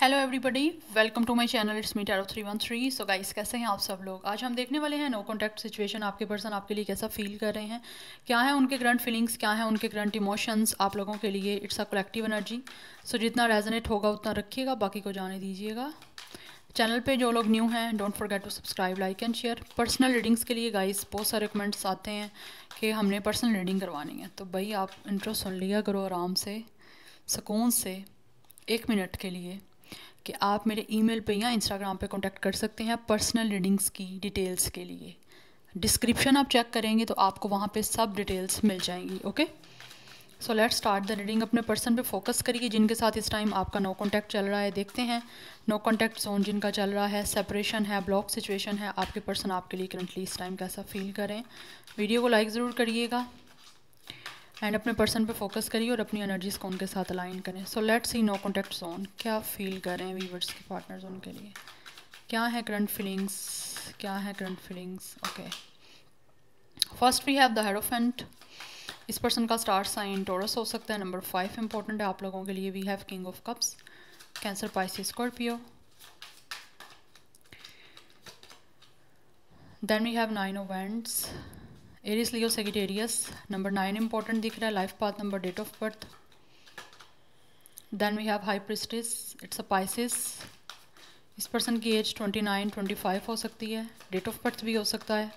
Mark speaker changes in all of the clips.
Speaker 1: Hello everybody welcome to my channel it's me tarot three one three so guys कैसे हैं आप सब लोग आज हम देखने वाले हैं नो कॉन्टैक्ट सिचुएशन आपके पर्सन आपके लिए कैसा फील कर रहे हैं क्या है उनके करंट फीलिंग्स क्या है उनके करंट इमोशंस आप लोगों के लिए it's a collective energy so जितना रेजनेट होगा उतना रखिएगा बाकी को जाने दीजिएगा चैनल पर जो लोग न्यू हैं don't forget to subscribe like and share personal readings के लिए गाइस बहुत सारे कमेंट्स आते हैं कि हमने पर्सनल रीडिंग करवानी है तो भाई आप इंटरेस्ट सुन लिया करो आराम से सुकून से एक मिनट के लिए कि आप मेरे ईमेल पे या इंस्टाग्राम पे कांटेक्ट कर सकते हैं पर्सनल रीडिंग्स की डिटेल्स के लिए डिस्क्रिप्शन आप चेक करेंगे तो आपको वहाँ पे सब डिटेल्स मिल जाएंगी okay so let start the reading अपने पर्सन पे फोकस करिए जिनके साथ इस टाइम आपका नो कॉन्टैक्ट चल रहा है देखते हैं नो कॉन्टैक्ट जोन जिनका चल रहा है सेपरेशन है ब्लॉक सिचुएशन है आपके पर्सन आपके लिए करंटली इस टाइम कैसा फील करें वीडियो को लाइक ज़रूर करिएगा एंड अपने पर्सन पे फोकस करिए और अपनी एनर्जीज को उनके साथ अलाइन करें so let see no contact zone क्या फील करें वीवर्स के पार्टनर्स उनके लिए क्या है करंट फीलिंग्स क्या है current feelings okay first we have the hierophant इस पर्सन का स्टार साइन टोरस हो सकता है नंबर फाइव इंपॉर्टेंट है आप लोगों के लिए we have king of cups Cancer Pisces Scorpio then we have nine of Aries Leo Sagittarius number nine important दिख रहा है life path number date of birth then we have high priestess it's a Pisces इस person की age twenty nine twenty five हो सकती है date of birth भी हो सकता है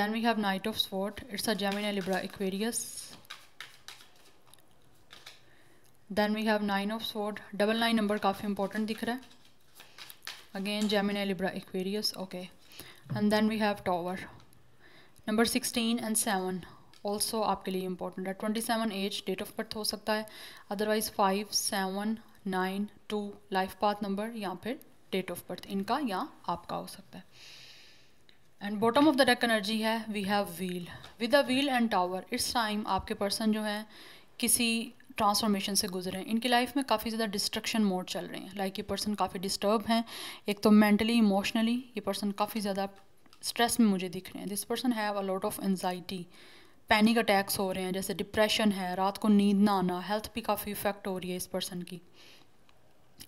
Speaker 1: then we have knight of spot it's a Gemini Libra Aquarius then we have nine of spot double nine number काफ़ी इंपॉर्टेंट दिख रहा है again Gemini Libra Aquarius okay and then we have tower number sixteen and seven also आपके लिए important है twenty seven age date of birth हो सकता है otherwise five seven nine two life path number या फिर डेट ऑफ बर्थ इनका या आपका हो सकता है and bottom of the deck energy है we have wheel with a wheel and tower इस टाइम आपके पर्सन जो हैं किसी ट्रांसफॉर्मेशन से गुजरे हैं इनकी लाइफ में काफ़ी ज़्यादा डिस्ट्रक्शन मोड चल रहे हैं लाइक like ये पर्सन काफ़ी डिस्टर्ब हैं एक तो मेंटली इमोशनली ये पर्सन काफ़ी ज़्यादा स्ट्रेस में मुझे दिख रहे हैं this person have a lot of anxiety panic attacks हो रहे हैं जैसे डिप्रेशन है रात को नींद ना आना हेल्थ भी काफ़ी इफेक्ट हो रही है इस पर्सन की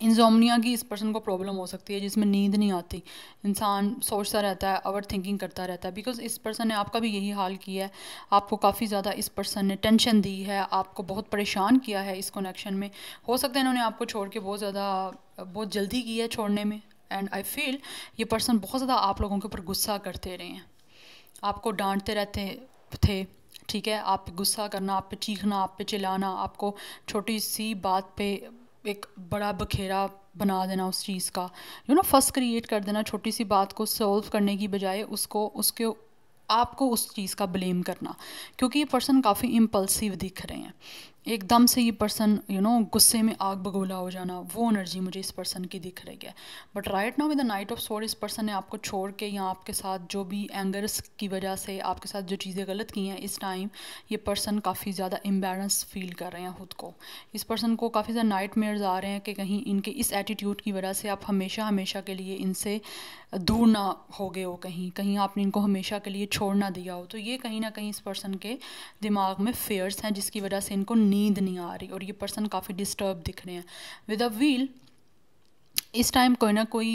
Speaker 1: इंजोमनिया की इस पर्सन को प्रॉब्लम हो सकती है जिसमें नींद नहीं आती इंसान सोचता रहता है ओवर थिंकिंग करता रहता है बिकॉज इस पर्सन ने आपका भी यही हाल किया है आपको काफ़ी ज़्यादा इस पर्सन ने टेंशन दी है आपको बहुत परेशान किया है इस कनेक्शन में हो सकता है इन्होंने आपको छोड़ के बहुत ज़्यादा बहुत जल्दी की है छोड़ने में एंड आई फील ये पर्सन बहुत ज़्यादा आप लोगों के ऊपर गुस्सा करते रहे हैं आपको डांटते रहते थे ठीक है आप पे गुस्सा करना आप पे चीखना आप पे चिल्लाना आपको छोटी सी बात पे एक बड़ा बखेरा बना देना उस चीज़ का यू नो फर्स्ट क्रिएट कर देना छोटी सी बात को सॉल्व करने की बजाय उसको उसके आपको उस चीज़ का ब्लेम करना क्योंकि ये पर्सन काफ़ी इम्पल्सिव दिख रहे हैं एकदम से ये पर्सन यू नो गुस्से में आग बगोला हो जाना वो एनर्जी मुझे इस पर्सन की दिख रही है but right now with the knight of sword इस पर्सन ने आपको छोड़ के या आपके साथ जो भी एंगर्स की वजह से आपके साथ जो चीज़ें गलत की हैं इस टाइम ये पर्सन काफ़ी ज़्यादा इम्बेलेंस फील कर रहे हैं खुद को इस पर्सन को काफ़ी ज़्यादा नाइट मेयर्स आ रहे हैं कि कहीं इनके इस एटीट्यूड की वजह से आप हमेशा हमेशा के लिए इनसे दूर ना हो गए हो कहीं कहीं आपने इनको हमेशा के लिए छोड़ ना दिया हो तो ये कहीं ना कहीं इस पर्सन के दिमाग में फेयर्स हैं जिसकी वजह से इनको नींद नहीं आ रही और ये पर्सन काफ़ी डिस्टर्ब दिख रहे हैं विद अ व्हील इस टाइम कोई ना कोई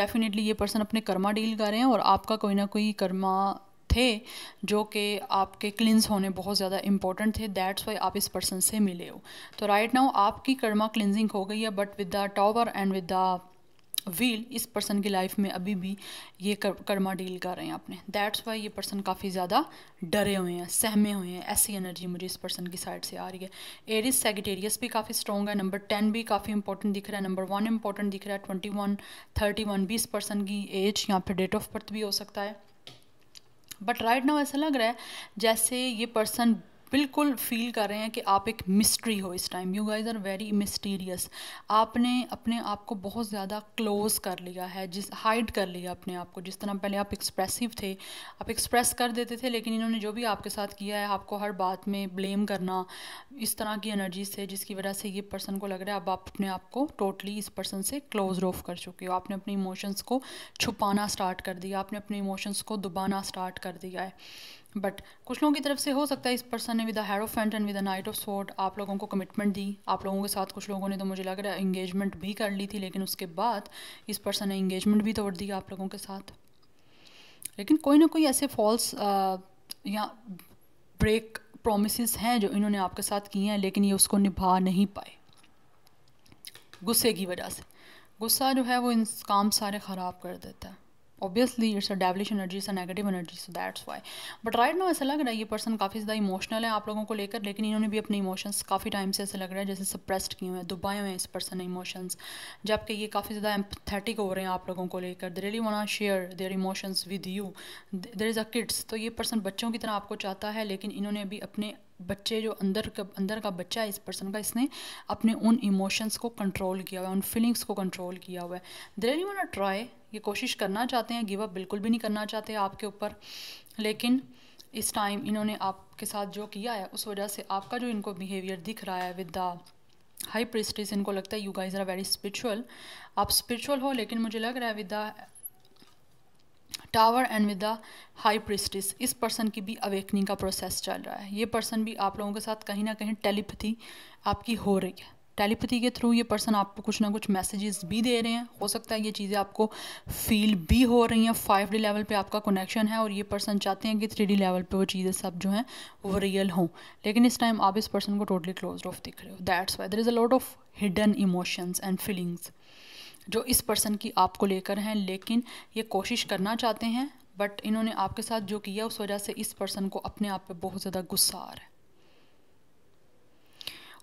Speaker 1: डेफिनेटली uh, ये पर्सन अपने कर्मा डील कर रहे हैं और आपका कोई ना कोई कर्मा थे जो कि आपके क्लिनस होने बहुत ज़्यादा इंपॉर्टेंट थे दैट्स वाई आप इस पर्सन से मिले हो तो राइट right नाउ आपकी कर्मा क्लिनजिंग हो गई है but with the tower and with the wheel इस पर्सन की लाइफ में अभी भी ये कर, कर्मा डील कर रहे हैं आपने दैट्स वाई ये पर्सन काफ़ी ज़्यादा डरे हुए हैं सहमे हुए हैं ऐसी एनर्जी मुझे इस पर्सन की साइड से आ रही है एरिस सेगिटेरियस भी काफ़ी स्ट्रॉन्ग है नंबर टेन भी काफ़ी इंपॉर्टेंट दिख रहा है नंबर वन इंपॉर्टेंट दिख रहा है ट्वेंटी वन थर्टी वन भी इस पर्सन की एज यहाँ पर डेट ऑफ बर्थ भी हो सकता है बट राइट नाउ ऐसा लग रहा है जैसे ये पर्सन बिल्कुल फील कर रहे हैं कि आप एक मिस्ट्री हो इस time you guys are very mysterious आपने अपने आप को बहुत ज़्यादा क्लोज कर लिया है जिस हाइड कर लिया अपने आप को जिस तरह पहले आप एक्सप्रेसिव थे आप एक्सप्रेस कर देते थे लेकिन इन्होंने जो भी आपके साथ किया है आपको हर बात में ब्लेम करना इस तरह की एनर्जी से जिसकी वजह से ये पर्सन को लग रहा है अब आप अपने आप को टोटली इस पर्सन से क्लोज ऑफ कर चुके हो आपने अपने इमोशंस को छुपाना स्टार्ट कर दिया आपने अपने इमोशंस को दुबाना स्टार्ट कर दिया है बट कुछ लोगों की तरफ से हो सकता है इस पर्सन ने with hero of and with knight of sword आप लोगों को कमिटमेंट दी आप लोगों के साथ कुछ लोगों ने तो मुझे लग रहा है इंगेजमेंट भी कर ली थी लेकिन उसके बाद इस पर्सन ने इंगेजमेंट भी तोड़ दी आप लोगों के साथ लेकिन कोई ना कोई ऐसे फॉल्स या ब्रेक प्रोमिस हैं जो इन्होंने आपके साथ किए हैं लेकिन ये उसको निभा नहीं पाए गुस्से की वजह से गुस्सा जो है वो इन काम सारे ख़राब कर देता है obviously it's a devilish energy it's a negative energy so that's why but right now ऐसा लग रहा है ये पर्सन काफ़ी ज़्यादा इमोशनल है आप लोगों को लेकर लेकिन इन्होंने भी अपने इमोशंस काफ़ी टाइम से ऐसा लग रहा है जैसे सप्रेस्ड किए हुए हैं दुबाए हुए हैं इस पर्सन ने इमोशंस जबकि ये काफ़ी ज़्यादा एम्पथेटिक हो रहे हैं आप लोगों को लेकर they really want share their emotions with you there is a kids तो ये पर्सन बच्चों की तरह आपको चाहता है लेकिन इन्होंने अभी अपने बच्चे जो अंदर का अंदर का बच्चा है इस पर्सन का इसने अपने उन इमोशंस को कंट्रोल किया हुआ है उन फीलिंग्स को कंट्रोल किया हुआ है दिल यू वन ट्राई ये कोशिश करना चाहते हैं गिव अप बिल्कुल भी नहीं करना चाहते आपके ऊपर लेकिन इस टाइम इन्होंने आपके साथ जो किया है उस वजह से आपका जो इनको बिहेवियर दिख रहा है विद द हाई प्रिस्टिस इनको लगता है you guys are very spiritual आप स्पिरिचुअल हो लेकिन मुझे लग रहा है with the tower and with the high priestess इस पर्सन की भी अवेकनिंग का प्रोसेस चल रहा है ये पर्सन भी आप लोगों के साथ कहीं ना कहीं टेलीपैथी आपकी हो रही है टेलीपैथी के थ्रू ये पर्सन आपको कुछ ना कुछ मैसेजेस भी दे रहे हैं हो सकता है ये चीज़ें आपको फील भी हो रही हैं फाइव डी लेवल पे आपका कनेक्शन है और ये पर्सन चाहते हैं कि थ्री डी लेवल पे वो चीज़ें सब जो हैं वो रियल हों लेकिन इस टाइम आप इस पर्सन को टोटली क्लोज ऑफ दिख रहे हो that's why there is a lot of hidden emotions and feelings जो इस पर्सन की आपको लेकर हैं लेकिन ये कोशिश करना चाहते हैं बट इन्होंने आपके साथ जो किया उस वजह से इस पर्सन को अपने आप पे बहुत ज़्यादा गुस्सा आ रहा है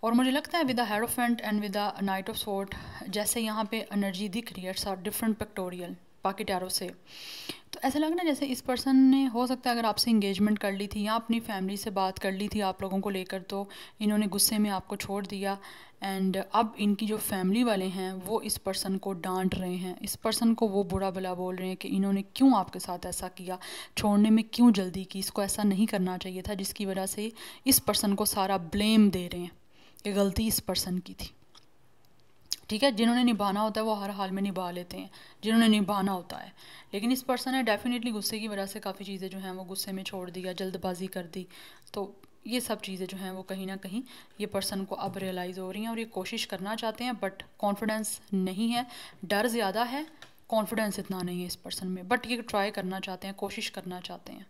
Speaker 1: और मुझे लगता है with the hierophant and with the knight of sword जैसे यहाँ पे एनर्जी दिख रही है इट्स आर डिफरेंट पेक्टोरियल पाकिटारों से तो ऐसा लग ना जैसे इस पर्सन ने हो सकता है अगर आपसे इंगेजमेंट कर ली थी या अपनी फैमिली से बात कर ली थी आप लोगों को लेकर तो इन्होंने गुस्से में आपको छोड़ दिया एंड अब इनकी जो फैमिली वाले हैं वो इस पर्सन को डांट रहे हैं इस पर्सन को वो बुरा भला बोल रहे हैं कि इन्होंने क्यों आपके साथ ऐसा किया छोड़ने में क्यों जल्दी की इसको ऐसा नहीं करना चाहिए था जिसकी वजह से इस पर्सन को सारा ब्लेम दे रहे हैं कि गलती इस पर्सन की थी ठीक है जिन्होंने निभाना होता है वो हर हाल में निभा लेते हैं जिन्होंने निभाना होता है लेकिन इस पर्सन ने डेफिनेटली गुस्से की वजह से काफ़ी चीज़ें जो हैं वो गुस्से में छोड़ दिया जल्दबाजी कर दी तो ये सब चीज़ें जो हैं वो कहीं ना कहीं ये पर्सन को अब रियलाइज़ हो रही हैं और ये कोशिश करना चाहते हैं बट कॉन्फिडेंस नहीं है डर ज़्यादा है कॉन्फिडेंस इतना नहीं है इस पर्सन में बट ये ट्राई करना चाहते हैं कोशिश करना चाहते हैं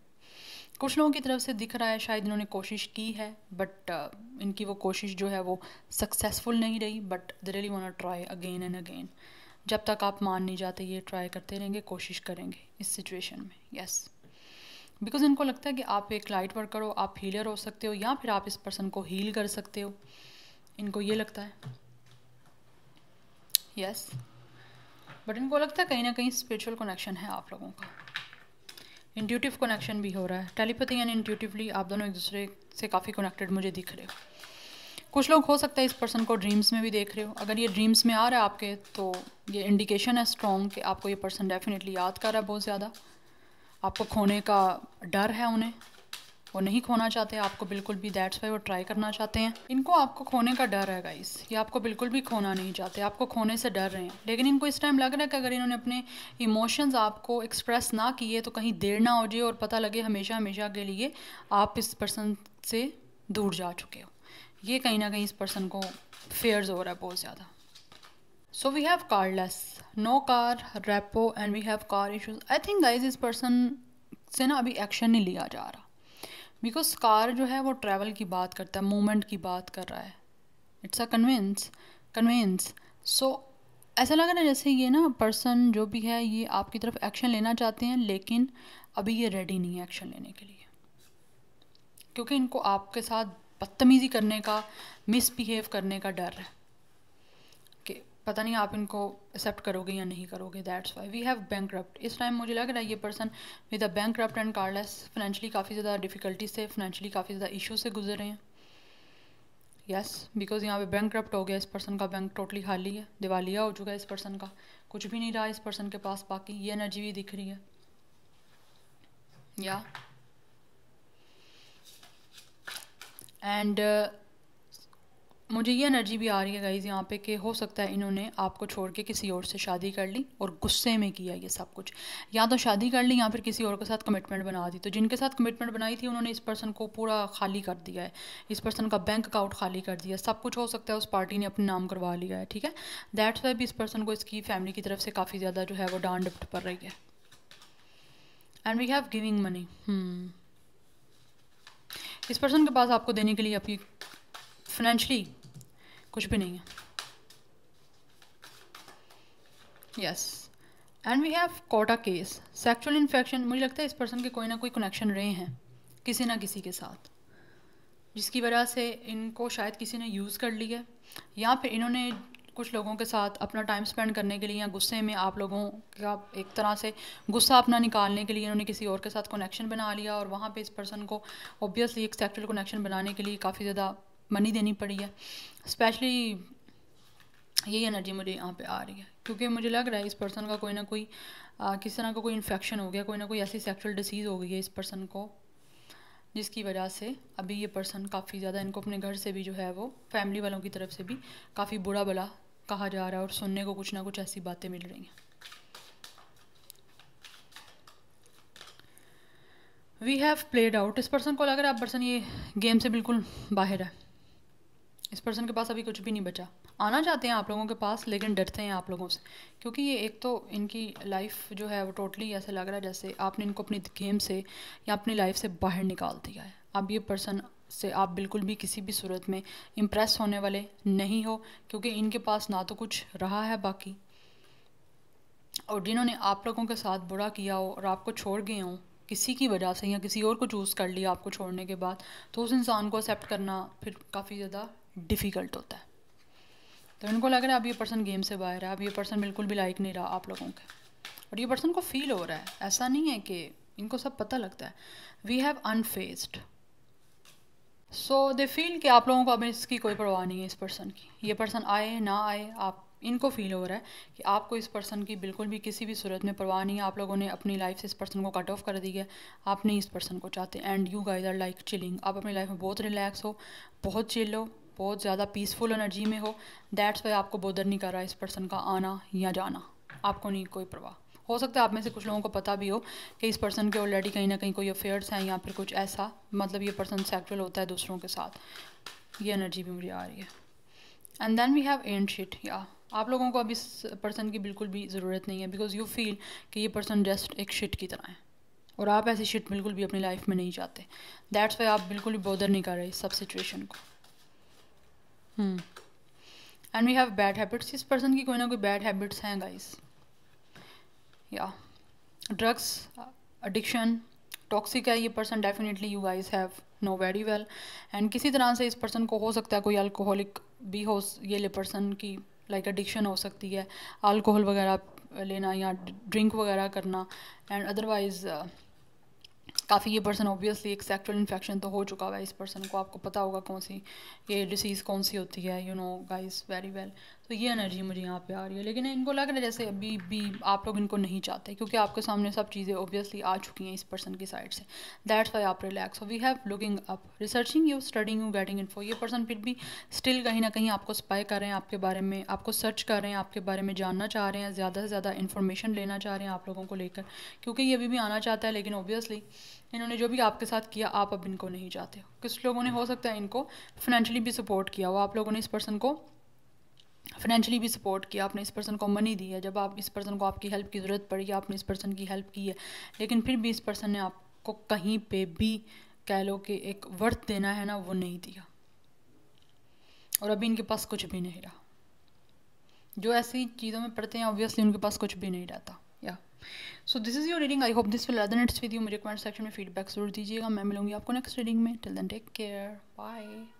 Speaker 1: कुछ लोगों की तरफ से दिख रहा है शायद इन्होंने कोशिश की है बट uh, इनकी वो कोशिश जो है वो सक्सेसफुल नहीं रही but they really want try again and again जब तक आप मान नहीं जाते ये ट्राई करते रहेंगे कोशिश करेंगे इस सिचुएशन में यस yes. बिकॉज इनको लगता है कि आप एक लाइट वर्कर हो आप हीलर हो सकते हो या फिर आप इस पर्सन को हील कर सकते हो इनको ये लगता है यस yes. बट इनको लगता है कहीं ना कहीं स्पिरिचुअल कनेक्शन है आप लोगों का इंट्यूटिव कनेक्शन भी हो रहा है टेलीपैथी एंड इंट्यूटिवली आप दोनों एक दूसरे से काफ़ी कनेक्टेड मुझे दिख रहे हो कुछ लोग हो सकता है इस पर्सन को ड्रीम्स में भी देख रहे हो अगर ये ड्रीम्स में आ रहा है आपके तो ये इंडिकेशन है स्ट्रॉन्ग कि आपको ये पर्सन डेफिनेटली याद कर रहा है बहुत ज़्यादा आपको खोने का डर है उन्हें वो नहीं खोना चाहते आपको बिल्कुल भी दैट्स वाई वो ट्राई करना चाहते हैं इनको आपको खोने का डर है गाइस ये आपको बिल्कुल भी खोना नहीं चाहते आपको खोने से डर रहे हैं लेकिन इनको इस टाइम लग रहा है कि अगर इन्होंने अपने इमोशंस आपको एक्सप्रेस ना किए तो कहीं देर ना हो जाए और पता लगे हमेशा हमेशा के लिए आप इस पर्सन से दूर जा चुके हो ये कहीं ना कहीं इस पर्सन को फेयर्स हो रहा है बहुत ज़्यादा so we have carless no car repo and we have car issues I think guys इस पर्सन से ना अभी एक्शन नहीं लिया जा रहा बिकॉज कार जो है वो ट्रैवल की बात करता है मूवमेंट की बात कर रहा है it's a convince convince so ऐसा लगा ना जैसे ये ना पर्सन जो भी है ये आपकी तरफ एक्शन लेना चाहते हैं लेकिन अभी ये रेडी नहीं है एक्शन लेने के लिए क्योंकि इनको आपके साथ बदतमीज़ी करने का मिसबिहेव करने का डर है पता नहीं आप इनको एक्सेप्ट करोगे या नहीं करोगे that's why we have bank इस टाइम मुझे लग रहा है ये person with a bank and cardless financially काफ़ी ज़्यादा डिफिकल्टी से फाइनेंशियली काफ़ी ज़्यादा इशू से गुजर रहे हैं यस बिकॉज यहाँ पे बैंक हो गया इस पर्सन का बैंक टोटली खाली है दिवालिया हो चुका है इस पर्सन का कुछ भी नहीं रहा इस पर्सन के पास बाकी ये एनर्जी भी दिख रही है या एंड मुझे ये एनर्जी भी आ रही है गाइज़ यहाँ पे कि हो सकता है इन्होंने आपको छोड़ के किसी और से शादी कर ली और गुस्से में किया ये सब कुछ या तो शादी कर ली या फिर किसी और के साथ कमिटमेंट बना दी तो जिनके साथ कमिटमेंट बनाई थी उन्होंने इस पर्सन को पूरा खाली कर दिया है इस पर्सन का बैंक अकाउंट खाली कर दिया सब कुछ हो सकता है उस पार्टी ने अपने नाम करवा लिया है ठीक है दैट्स वाई भी इस पर्सन को इसकी फैमिली की तरफ से काफ़ी ज़्यादा जो है वो डांड डिप्ट पड़ रही है and we have giving money इस पर्सन के पास आपको देने के लिए आपकी फाइनेंशली कुछ भी नहीं है yes and we have got a case sexual infection मुझे लगता है इस पर्सन के कोई ना कोई कनेक्शन रहे हैं किसी ना किसी के साथ जिसकी वजह से इनको शायद किसी ने यूज़ कर लिया या फिर इन्होंने कुछ लोगों के साथ अपना टाइम स्पेंड करने के लिए या गुस्से में आप लोगों का एक तरह से गुस्सा अपना निकालने के लिए इन्होंने किसी और के साथ कनेक्शन बना लिया और वहाँ पे इस पर्सन को ऑब्वियसली एक सेक्चुअल कनेक्शन बनाने के लिए काफ़ी ज़्यादा मनी देनी पड़ी है स्पेशली यही एनर्जी मुझे यहाँ पे आ रही है क्योंकि मुझे लग रहा है इस पर्सन का कोई ना कोई किसी किस तरह का कोई इन्फेक्शन हो गया कोई ना कोई ऐसी सेक्सुअल डिसीज़ हो गई है इस पर्सन को जिसकी वजह से अभी ये पर्सन काफ़ी ज़्यादा इनको अपने घर से भी जो है वो फैमिली वालों की तरफ से भी काफ़ी बुरा भला कहा जा रहा है और सुनने को कुछ ना कुछ ऐसी बातें मिल रही हैं वी हैव प्लेड आउट इस पर्सन को लग रहा है आप पर्सन ये गेम से बिल्कुल बाहर है इस पर्सन के पास अभी कुछ भी नहीं बचा आना चाहते हैं आप लोगों के पास लेकिन डरते हैं आप लोगों से क्योंकि ये एक तो इनकी लाइफ जो है वो टोटली ऐसा लग रहा है जैसे आपने इनको अपनी गेम से या अपनी लाइफ से बाहर निकाल दिया है अब ये पर्सन से आप बिल्कुल भी किसी भी सूरत में इम्प्रेस होने वाले नहीं हो क्योंकि इनके पास ना तो कुछ रहा है बाकी और जिन्होंने आप लोगों के साथ बुरा किया हो और आपको छोड़ गए हों किसी की वजह से या किसी और को चूज़ कर लिया आपको छोड़ने के बाद तो उस इंसान को एक्सेप्ट करना फिर काफ़ी ज़्यादा डिफ़िकल्ट होता है तो इनको लग रहा है अब ये पर्सन गेम से बाहर है अब ये पर्सन बिल्कुल भी लाइक नहीं रहा आप लोगों के और ये पर्सन को फील हो रहा है ऐसा नहीं है कि इनको सब पता लगता है we have unfazed so they feel कि आप लोगों को अब इसकी कोई परवाह नहीं है इस पर्सन की ये पर्सन आए ना आए आप इनको फील हो रहा है कि आपको इस पर्सन की बिल्कुल भी किसी भी सूरत में परवाह नहीं है आप लोगों ने अपनी लाइफ से इस पर्सन को कट ऑफ कर दी है आप नहीं इस पर्सन को चाहते and you guys are like chilling आप अपनी लाइफ में बहुत रिलैक्स हो बहुत चिल हो बहुत ज़्यादा पीसफुल एनर्जी में हो दैट्स वाई आपको बोदर नहीं कर रहा इस पर्सन का आना या जाना आपको नहीं कोई परवाह हो सकता है आप में से कुछ लोगों को पता भी हो कि इस पर्सन के ऑलरेडी कहीं ना कहीं कोई अफेयर्स हैं या फिर कुछ ऐसा मतलब ये पर्सन सेक्चुअल होता है दूसरों के साथ ये एनर्जी भी मुझे आ रही है and then we have and shit या आप लोगों को अब इस पर्सन की बिल्कुल भी ज़रूरत नहीं है बिकॉज यू फील कि ये पर्सन जस्ट एक शिट की तरह है और आप ऐसी शिट बिल्कुल भी अपनी लाइफ में नहीं चाहते दैट्स वाई आप बिल्कुल भी बोदर नहीं कर रहे इस सब सिचुएशन को and we have bad habits इस पर्सन की कोई ना कोई बैड हैबिट्स हैं गाइस या ड्रग्स एडिक्शन टॉक्सिक है ये person definitely you guys have know very well and किसी तरह से इस पर्सन को हो सकता है कोई अल्कोहलिक भी हो ये ले पर्सन की लाइक एडिक्शन हो सकती है अल्कोहल वगैरह लेना या ड्रिंक वगैरह करना एंड अदरवाइज़ काफ़ी ये पर्सन ऑब्वियसली एक सेक्चुअल इन्फेक्शन तो हो चुका हुआ है इस पर्सन को आपको पता होगा कौन सी ये डिसीज़ कौन सी होती है you know guys very well तो ये एनर्जी मुझे यहाँ पे आ रही है लेकिन इनको लग रहा है जैसे अभी भी आप लोग इनको नहीं चाहते क्योंकि आपके सामने सब चीज़ें ऑब्वियसली आ चुकी हैं इस पर्सन की साइड से दैट्स वाई आप रिलैक्स हो we have looking up researching you studying you getting in for ये पर्सन फिर भी स्टिल कहीं ना कहीं आपको स्पाई कर रहे हैं आपके बारे में आपको सर्च कर रहे हैं आपके बारे में जानना चाह रहे हैं ज़्यादा से ज़्यादा इन्फॉर्मेशन लेना चाह रहे हैं आप लोगों को लेकर क्योंकि ये अभी भी आना चाहता है लेकिन ऑब्वियसली इन्होंने जो भी आपके साथ किया आप अब इनको नहीं चाहते हो किस लोगों ने हो सकता है इनको फाइनेंशली भी सपोर्ट किया हो आप लोगों ने इस पर्सन को फाइनेंशियली भी सपोर्ट किया आपने इस पर्सन को मनी दी है जब आप इस पर्सन को आपकी हेल्प की ज़रूरत पड़ी आपने इस पर्सन की हेल्प की है लेकिन फिर भी इस पर्सन ने आपको कहीं पे भी कह लो कि एक वर्थ देना है ना वो नहीं दिया और अभी इनके पास कुछ भी नहीं रहा जो ऐसी चीज़ों में पढ़ते हैं ऑब्वियसली उनके पास कुछ भी नहीं रहता या so this is your reading I hope this will अदर नेट्स विद यू मुझे कमेंट सेक्शन में फीडबैक जरूर दीजिएगा मैं मिलूंगी आपको नेक्स्ट रीडिंग में till then take care bye